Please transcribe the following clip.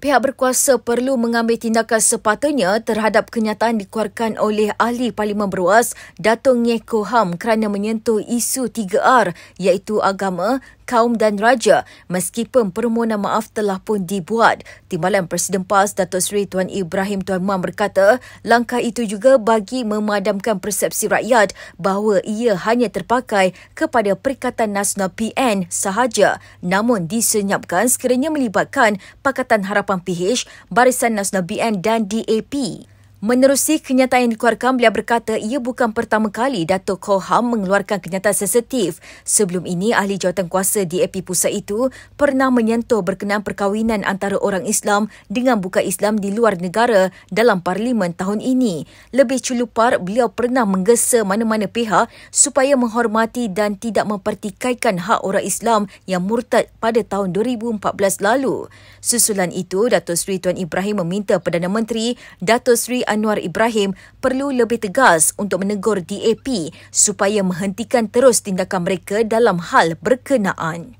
Pihak berkuasa perlu mengambil tindakan sepatutnya terhadap kenyataan dikeluarkan oleh ahli Parlimen Beruas Datuk Ngeh Koham kerana menyentuh isu 3R iaitu agama, kaum dan raja meskipun permohonan maaf telah pun dibuat. Timbalan Presiden PAS Datuk Seri Tuan Ibrahim Tuan Mam berkata langkah itu juga bagi memadamkan persepsi rakyat bahawa ia hanya terpakai kepada Perikatan Nasional PN sahaja namun disenyapkan sekiranya melibatkan Pakatan Harapan 8PH, Barisan Nasional BN dan DAP. Menerusi kenyataan yang dikeluarkan, beliau berkata ia bukan pertama kali Dato' Koham mengeluarkan kenyataan sensitif. Sebelum ini, ahli jawatan kuasa di DAP pusat itu pernah menyentuh berkenaan perkahwinan antara orang Islam dengan bukan Islam di luar negara dalam parlimen tahun ini. Lebih culupar, beliau pernah menggesa mana-mana pihak supaya menghormati dan tidak mempertikaikan hak orang Islam yang murtad pada tahun 2014 lalu. Susulan itu, Dato' Sri Tuan Ibrahim meminta Perdana Menteri Dato' Sri Anwar Ibrahim perlu lebih tegas untuk menegur DAP supaya menghentikan terus tindakan mereka dalam hal berkenaan.